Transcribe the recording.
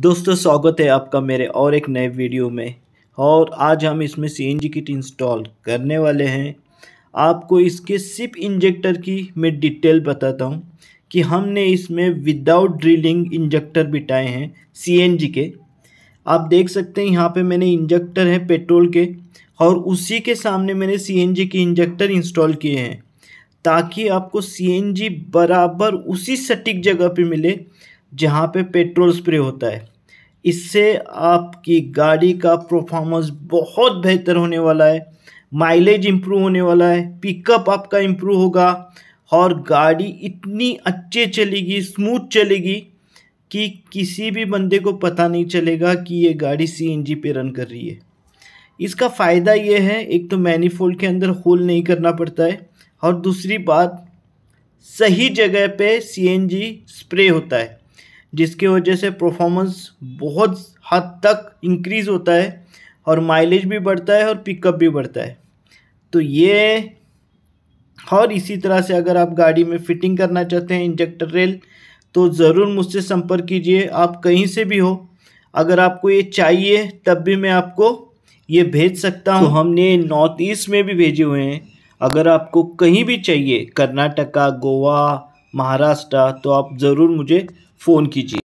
दोस्तों स्वागत है आपका मेरे और एक नए वीडियो में और आज हम इसमें सीएनजी किट इंस्टॉल करने वाले हैं आपको इसके सिप इंजेक्टर की मैं डिटेल बताता हूँ कि हमने इसमें विदाउट ड्रिलिंग इंजेक्टर बिटाए हैं सीएनजी के आप देख सकते हैं यहाँ पे मैंने इंजेक्टर है पेट्रोल के और उसी के सामने मैंने सीएनजी के इंजेक्टर इंस्टॉल किए हैं ताकि आपको सी बराबर उसी सटीक जगह पर मिले जहाँ पे पेट्रोल स्प्रे होता है इससे आपकी गाड़ी का परफॉर्मेंस बहुत बेहतर होने वाला है माइलेज इम्प्रूव होने वाला है पिकअप आपका इम्प्रूव होगा और गाड़ी इतनी अच्छे चलेगी स्मूथ चलेगी कि किसी भी बंदे को पता नहीं चलेगा कि ये गाड़ी सीएनजी पे रन कर रही है इसका फ़ायदा ये है एक तो मैनीफोल्ड के अंदर होल नहीं करना पड़ता है और दूसरी बात सही जगह पे सीएनजी स्प्रे होता है जिसके वजह से परफॉर्मेंस बहुत हद तक इंक्रीज़ होता है और माइलेज भी बढ़ता है और पिकअप भी बढ़ता है तो ये और इसी तरह से अगर आप गाड़ी में फिटिंग करना चाहते हैं इंजेक्टर रेल तो ज़रूर मुझसे संपर्क कीजिए आप कहीं से भी हो अगर आपको ये चाहिए तब भी मैं आपको ये भेज सकता हूँ तो हमने नॉर्थ ईस्ट में भी भेजे हुए हैं अगर आपको कहीं भी चाहिए कर्नाटका गोवा महाराष्ट्र तो आप ज़रूर मुझे फ़ोन कीजिए